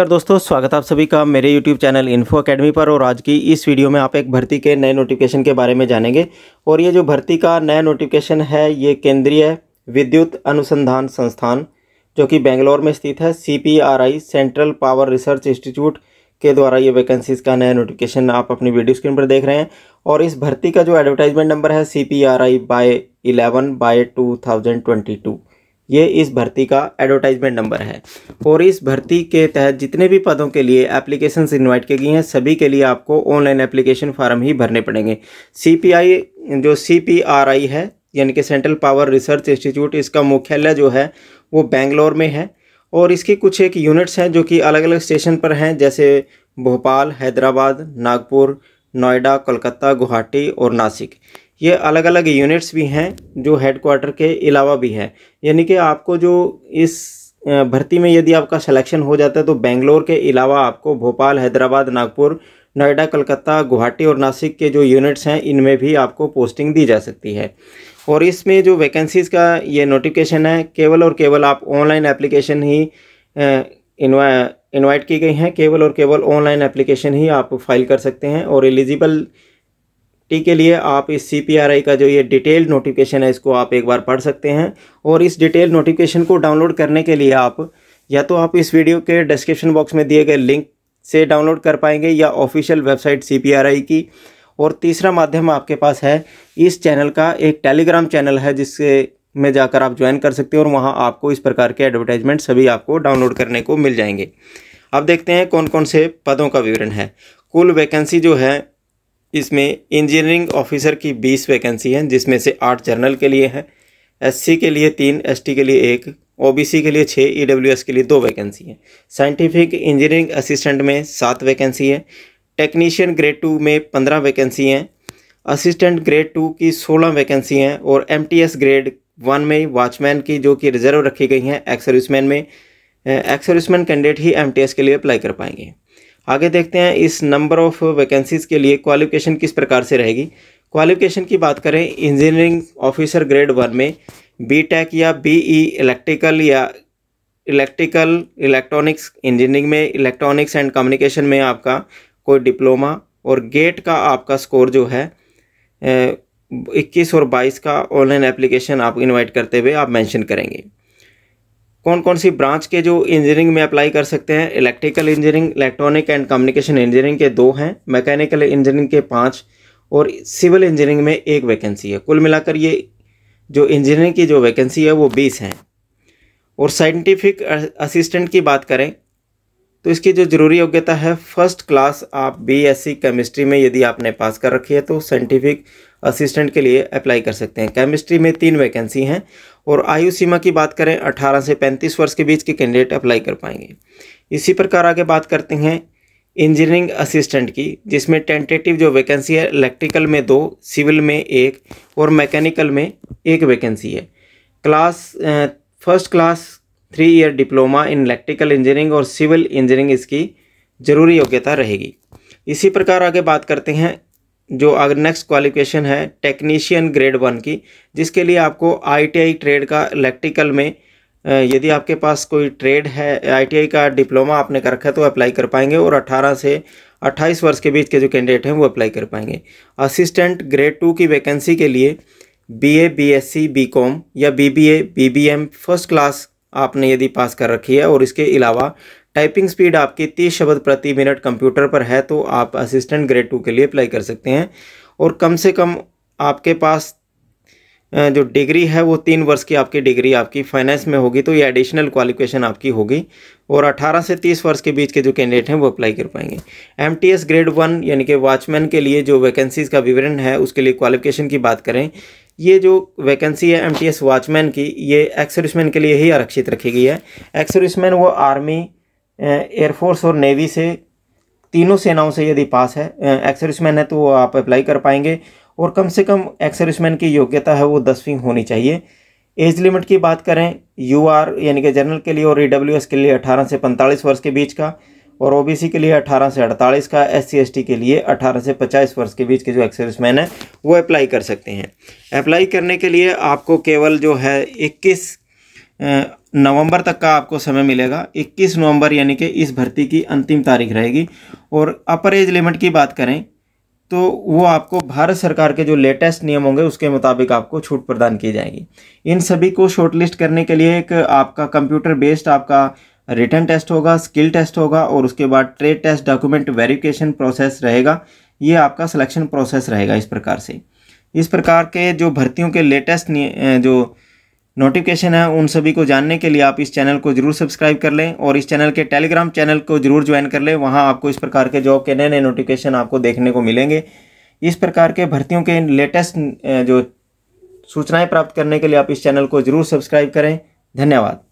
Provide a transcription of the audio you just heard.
नमस्कार दोस्तों स्वागत आप सभी का मेरे YouTube चैनल इन्फो अकेडमी पर और आज की इस वीडियो में आप एक भर्ती के नए नोटिफिकेशन के बारे में जानेंगे और ये जो भर्ती का नया नोटिफिकेशन है ये केंद्रीय विद्युत अनुसंधान संस्थान जो कि बेंगलोर में स्थित है C Central Power Research Institute के द्वारा ये वैकेंसीज़ का नया नोटिफिकेशन आप अपनी वीडियो स्क्रीन पर देख रहे हैं और इस भर्ती का जो एडवर्टाइजमेंट नंबर है C P R I by eleven by two thousand twenty two ये इस भर्ती का एडवर्टाइजमेंट नंबर है और इस भर्ती के तहत जितने भी पदों के लिए एप्लीकेशन इन्वाइट की गई हैं सभी के लिए आपको ऑनलाइन एप्लीकेशन फार्म ही भरने पड़ेंगे सी जो सी है यानी कि सेंट्रल पावर रिसर्च इंस्टीट्यूट इसका मुख्यालय जो है वो बेंगलोर में है और इसकी कुछ एक यूनिट्स हैं जो कि अलग अलग स्टेशन पर हैं जैसे भोपाल हैदराबाद नागपुर नोएडा कोलकाता गुवाहाटी और नासिक ये अलग अलग यूनिट्स भी हैं जो हेडक्वार्टर के अलावा भी है यानी कि आपको जो इस भर्ती में यदि आपका सिलेक्शन हो जाता है तो बेंगलोर के अलावा आपको भोपाल हैदराबाद नागपुर नोएडा कलकत्ता गुवाहाटी और नासिक के जो यूनिट्स हैं इनमें भी आपको पोस्टिंग दी जा सकती है और इसमें जो वैकेंसीज़ का ये नोटिफिकेशन है केवल और केवल आप ऑनलाइन एप्लीकेशन ही इन्वाइट की गई हैं केवल और केवल ऑनलाइन एप्लीकेशन ही आप फाइल कर सकते हैं और एलिजिबल टी के लिए आप इस सी का जो ये डिटेल नोटिफिकेशन है इसको आप एक बार पढ़ सकते हैं और इस डिटेल नोटिफिकेशन को डाउनलोड करने के लिए आप या तो आप इस वीडियो के डिस्क्रिप्शन बॉक्स में दिए गए लिंक से डाउनलोड कर पाएंगे या ऑफिशियल वेबसाइट सी की और तीसरा माध्यम आपके पास है इस चैनल का एक टेलीग्राम चैनल है जिससे में जाकर आप ज्वाइन कर सकते हैं और वहाँ आपको इस प्रकार के एडवर्टाइजमेंट सभी आपको डाउनलोड करने को मिल जाएंगे अब देखते हैं कौन कौन से पदों का विवरण है कुल वैकेंसी जो है इसमें इंजीनियरिंग ऑफिसर की बीस वैकेंसी हैं जिसमें से आठ जर्नल के लिए हैं एससी के लिए तीन एसटी के लिए एक ओबीसी के लिए छः ईडब्ल्यूएस के लिए दो वैकेंसी हैं साइंटिफिक इंजीनियरिंग असिस्टेंट में सात वैकेंसी है टेक्नीशियन ग्रेड टू में पंद्रह वैकेंसी हैं असिस्टेंट ग्रेड टू की सोलह वैकेंसी हैं और एम ग्रेड वन में वॉचमैन की जो कि रिजर्व रखी गई हैं एक्स सर्विसमैन में एक्स सर्विसमैन कैंडिडेट ही एम के लिए अप्लाई कर पाएंगे आगे देखते हैं इस नंबर ऑफ़ वैकेंसीज़ के लिए क्वालिफ़िकेशन किस प्रकार से रहेगी क्वालिफ़िकेशन की बात करें इंजीनियरिंग ऑफिसर ग्रेड वन में बी टेक या बी ई इलेक्ट्रिकल या इलेक्ट्रिकल इलेक्ट्रॉनिक्स इंजीनियरिंग में इलेक्ट्रॉनिक्स एंड कम्युनिकेशन में आपका कोई डिप्लोमा और गेट का आपका स्कोर जो है इक्कीस और बाईस का ऑनलाइन एप्लीकेशन आप इन्वाइट करते हुए आप मैंशन करेंगे कौन कौन सी ब्रांच के जो इंजीनियरिंग में अप्लाई कर सकते हैं electrical engineering electronic and communication engineering के दो हैं मैकेनिकल इंजीनियरिंग के पाँच और सिविल इंजीनियरिंग में एक वैकेंसी है कुल मिलाकर ये जो इंजीनियरिंग की जो वैकेंसी है वो बीस हैं और साइंटिफिक असिस्टेंट की बात करें तो इसकी जो जरूरी योग्यता है फर्स्ट क्लास आप बीएससी केमिस्ट्री में यदि आपने पास कर रखी है तो साइंटिफिक असिस्टेंट के लिए अप्लाई कर सकते हैं केमिस्ट्री में तीन वैकेंसी हैं और आयु सीमा की बात करें 18 से 35 वर्ष के बीच के कैंडिडेट अप्लाई कर पाएंगे इसी प्रकार आगे बात करते हैं इंजीनियरिंग असिस्टेंट की जिसमें टेंटेटिव जो वैकेंसी है इलेक्ट्रिकल में दो सिविल में एक और मैकेनिकल में एक वैकेंसी है class first class three year diploma in electrical engineering और सिविल इंजीनियरिंग इसकी ज़रूरी योग्यता रहेगी इसी प्रकार आगे बात करते हैं जो अगर नेक्स्ट क्वालिफिकेशन है टेक्नीशियन ग्रेड वन की जिसके लिए आपको आईटीआई ट्रेड का इलेक्ट्रिकल में यदि आपके पास कोई ट्रेड है आईटीआई का डिप्लोमा आपने कर रखा है तो अप्लाई कर पाएंगे और 18 से 28 वर्ष के बीच के जो कैंडिडेट हैं वो अप्लाई कर पाएंगे असिस्टेंट ग्रेड टू की वैकेंसी के लिए बी ए बीकॉम या बी बी फर्स्ट क्लास आपने यदि पास कर रखी है और इसके अलावा टाइपिंग स्पीड आपकी तीस शब्द प्रति मिनट कंप्यूटर पर है तो आप असिस्टेंट ग्रेड टू के लिए अप्लाई कर सकते हैं और कम से कम आपके पास जो डिग्री है वो तीन वर्ष की आपकी डिग्री आपकी फाइनेंस में होगी तो ये एडिशनल क्वालिफिकेशन आपकी होगी और 18 से 30 वर्ष के बीच के जो कैंडिडेट हैं वो अप्लाई कर पाएंगे एम ग्रेड वन यानी कि वॉचमैन के लिए जो वैकेंसीज़ का विवरण है उसके लिए क्वालिफिकेशन की बात करें ये जो वैकेंसी है एम टी एस वाचमैन की ये एक्स सर्विसमैन के लिए ही आरक्षित रखी गई है एक्स सर्विसमैन वो आर्मी एयरफोर्स eh, और नेवी से तीनों सेनाओं से यदि पास है एक्स eh, सर्विसमैन है तो वो आप अप्लाई कर पाएंगे और कम से कम एक्स सर्विसमैन की योग्यता है वो दसवीं होनी चाहिए एज लिमिट की बात करें यू आर यानी कि जनरल के लिए और ई डब्ल्यू एस के लिए अठारह से पैंतालीस वर्ष के बीच का और ओबीसी के लिए 18 से 48 का एस सी के लिए 18 से 50 वर्ष के बीच के जो एक्स मैन है वो अप्लाई कर सकते हैं अप्लाई करने के लिए आपको केवल जो है 21 नवंबर तक का आपको समय मिलेगा 21 नवंबर यानी कि इस भर्ती की अंतिम तारीख रहेगी और अपर एज लिमिट की बात करें तो वो आपको भारत सरकार के जो लेटेस्ट नियम होंगे उसके मुताबिक आपको छूट प्रदान की जाएगी इन सभी को शॉर्टलिस्ट करने के लिए एक आपका कंप्यूटर बेस्ड आपका रिटर्न टेस्ट होगा स्किल टेस्ट होगा और उसके बाद trade test document verification process रहेगा ये आपका सिलेक्शन प्रोसेस रहेगा इस प्रकार से इस प्रकार के जो भर्तियों के लेटेस्ट जो नोटिफिकेशन है उन सभी को जानने के लिए आप इस चैनल को जरूर सब्सक्राइब कर लें और इस चैनल के टेलीग्राम चैनल को जरूर ज्वाइन कर लें वहाँ आपको इस प्रकार के जॉब के नए नए नोटिफिकेशन आपको देखने को मिलेंगे इस प्रकार के भर्तियों के लेटेस्ट जो सूचनाएं प्राप्त करने के लिए आप इस चैनल को जरूर सब्सक्राइब करें धन्यवाद